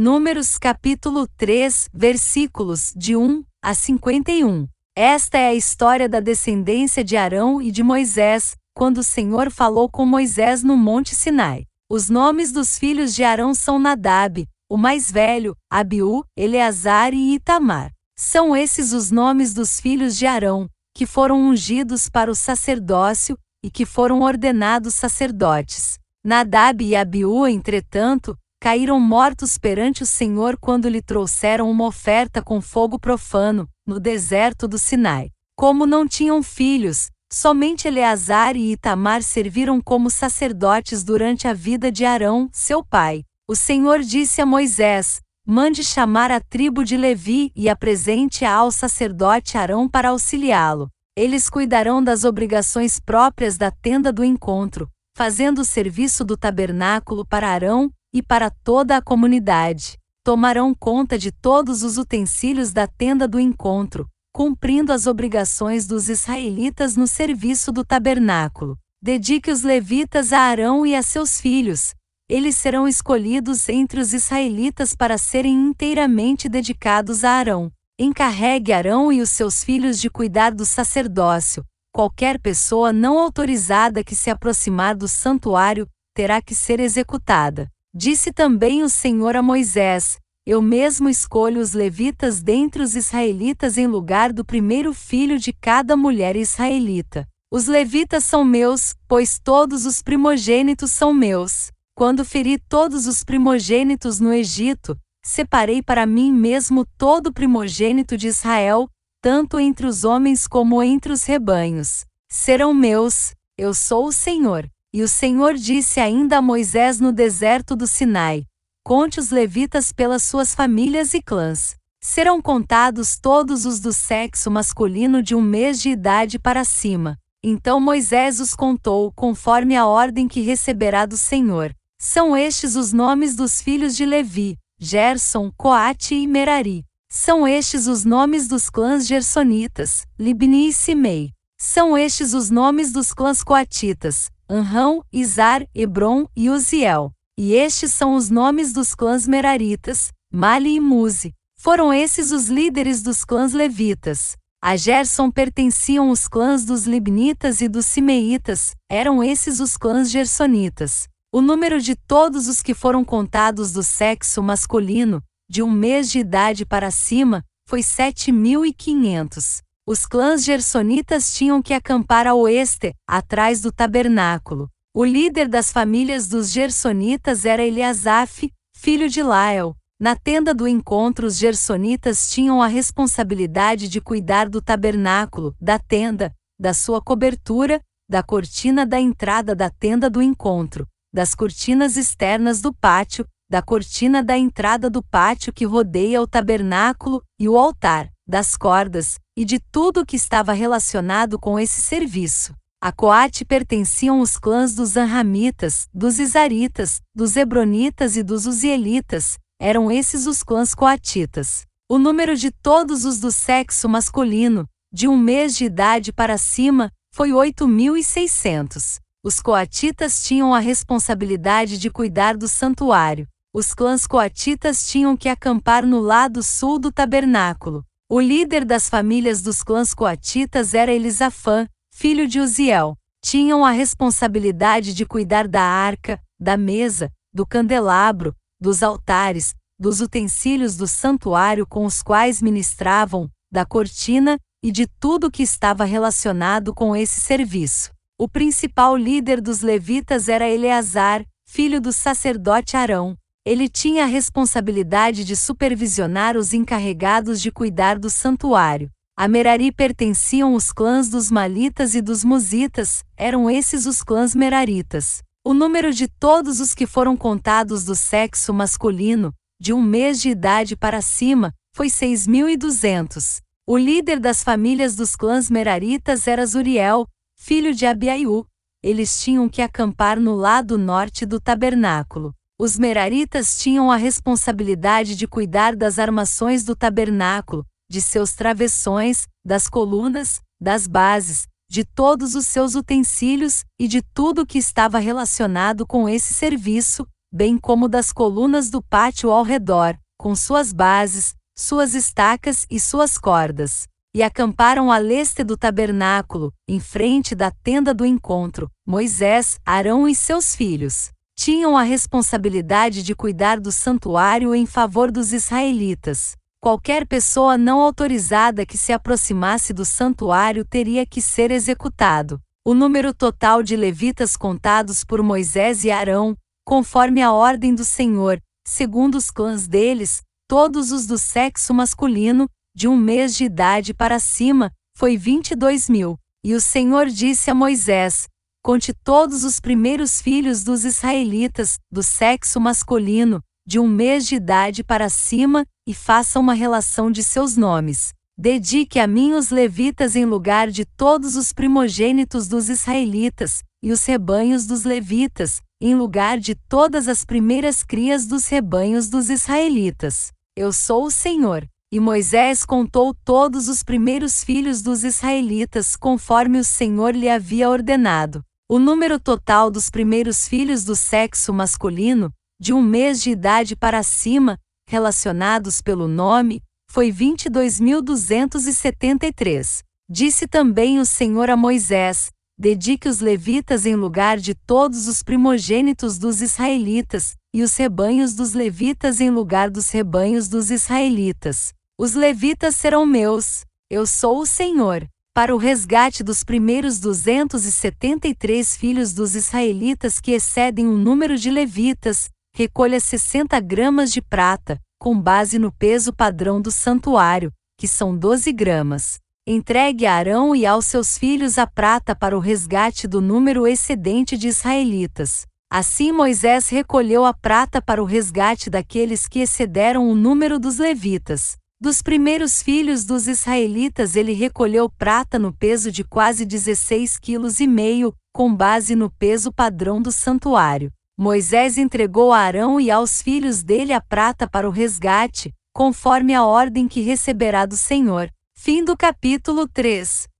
Números capítulo 3, versículos de 1 a 51. Esta é a história da descendência de Arão e de Moisés, quando o Senhor falou com Moisés no Monte Sinai. Os nomes dos filhos de Arão são Nadab, o mais velho, Abiú, Eleazar e Itamar. São esses os nomes dos filhos de Arão, que foram ungidos para o sacerdócio e que foram ordenados sacerdotes. Nadab e Abiú, entretanto, caíram mortos perante o Senhor quando lhe trouxeram uma oferta com fogo profano, no deserto do Sinai. Como não tinham filhos, somente Eleazar e Itamar serviram como sacerdotes durante a vida de Arão, seu pai. O Senhor disse a Moisés: Mande chamar a tribo de Levi e apresente-a ao sacerdote Arão para auxiliá-lo. Eles cuidarão das obrigações próprias da tenda do encontro, fazendo o serviço do tabernáculo para Arão, e para toda a comunidade. Tomarão conta de todos os utensílios da tenda do encontro, cumprindo as obrigações dos israelitas no serviço do tabernáculo. Dedique os levitas a Arão e a seus filhos. Eles serão escolhidos entre os israelitas para serem inteiramente dedicados a Arão. Encarregue Arão e os seus filhos de cuidar do sacerdócio. Qualquer pessoa não autorizada que se aproximar do santuário terá que ser executada. Disse também o Senhor a Moisés: Eu mesmo escolho os levitas dentre os israelitas em lugar do primeiro filho de cada mulher israelita. Os levitas são meus, pois todos os primogênitos são meus. Quando feri todos os primogênitos no Egito, separei para mim mesmo todo primogênito de Israel, tanto entre os homens como entre os rebanhos. Serão meus, eu sou o Senhor. E o Senhor disse ainda a Moisés no deserto do Sinai: Conte os levitas pelas suas famílias e clãs. Serão contados todos os do sexo masculino de um mês de idade para cima. Então Moisés os contou, conforme a ordem que receberá do Senhor. São estes os nomes dos filhos de Levi: Gerson, Coate e Merari. São estes os nomes dos clãs gersonitas, Libni e Simei. São estes os nomes dos clãs coatitas, Anrão, Izar, Hebron e Uziel. E estes são os nomes dos clãs meraritas, Mali e Muzi. Foram esses os líderes dos clãs levitas. A Gerson pertenciam os clãs dos libnitas e dos simeitas, eram esses os clãs gersonitas. O número de todos os que foram contados do sexo masculino, de um mês de idade para cima, foi 7.500. Os clãs gersonitas tinham que acampar a oeste, atrás do tabernáculo. O líder das famílias dos gersonitas era Eliasaf, filho de Lael. Na tenda do encontro, os gersonitas tinham a responsabilidade de cuidar do tabernáculo, da tenda, da sua cobertura, da cortina da entrada da tenda do encontro, das cortinas externas do pátio, da cortina da entrada do pátio que rodeia o tabernáculo e o altar das cordas e de tudo o que estava relacionado com esse serviço. A Coate pertenciam os clãs dos Anramitas, dos Isaritas, dos Hebronitas e dos Uzielitas, eram esses os clãs coatitas. O número de todos os do sexo masculino, de um mês de idade para cima, foi 8.600. Os coatitas tinham a responsabilidade de cuidar do santuário. Os clãs coatitas tinham que acampar no lado sul do tabernáculo. O líder das famílias dos clãs coatitas era Elisafã, filho de Uziel. Tinham a responsabilidade de cuidar da arca, da mesa, do candelabro, dos altares, dos utensílios do santuário com os quais ministravam, da cortina e de tudo que estava relacionado com esse serviço. O principal líder dos levitas era Eleazar, filho do sacerdote Arão. Ele tinha a responsabilidade de supervisionar os encarregados de cuidar do santuário. A Merari pertenciam os clãs dos Malitas e dos Musitas, eram esses os clãs Meraritas. O número de todos os que foram contados do sexo masculino, de um mês de idade para cima, foi 6.200. O líder das famílias dos clãs Meraritas era Zuriel, filho de Abiaiú. Eles tinham que acampar no lado norte do tabernáculo os meraritas tinham a responsabilidade de cuidar das armações do tabernáculo, de seus travessões, das colunas, das bases, de todos os seus utensílios e de tudo que estava relacionado com esse serviço, bem como das colunas do pátio ao redor, com suas bases, suas estacas e suas cordas. E acamparam a leste do tabernáculo, em frente da tenda do encontro, Moisés, Arão e seus filhos tinham a responsabilidade de cuidar do santuário em favor dos israelitas. Qualquer pessoa não autorizada que se aproximasse do santuário teria que ser executado. O número total de levitas contados por Moisés e Arão, conforme a ordem do Senhor, segundo os clãs deles, todos os do sexo masculino, de um mês de idade para cima, foi 22 mil. E o Senhor disse a Moisés: conte todos os primeiros filhos dos israelitas, do sexo masculino, de um mês de idade para cima, e faça uma relação de seus nomes. Dedique a mim os levitas em lugar de todos os primogênitos dos israelitas, e os rebanhos dos levitas, em lugar de todas as primeiras crias dos rebanhos dos israelitas. Eu sou o Senhor. E Moisés contou todos os primeiros filhos dos israelitas, conforme o Senhor lhe havia ordenado. O número total dos primeiros filhos do sexo masculino, de um mês de idade para cima, relacionados pelo nome, foi 22.273. Disse também o Senhor a Moisés: Dedique os levitas em lugar de todos os primogênitos dos israelitas, e os rebanhos dos levitas em lugar dos rebanhos dos israelitas. Os levitas serão meus. Eu sou o Senhor para o resgate dos primeiros 273 filhos dos israelitas que excedem o número de levitas, recolha 60 gramas de prata, com base no peso padrão do santuário, que são 12 gramas. Entregue a Arão e aos seus filhos a prata para o resgate do número excedente de israelitas. Assim Moisés recolheu a prata para o resgate daqueles que excederam o número dos levitas. Dos primeiros filhos dos israelitas ele recolheu prata no peso de quase 16,5 kg, com base no peso padrão do santuário. Moisés entregou a Arão e aos filhos dele a prata para o resgate, conforme a ordem que receberá do Senhor. Fim do capítulo 3.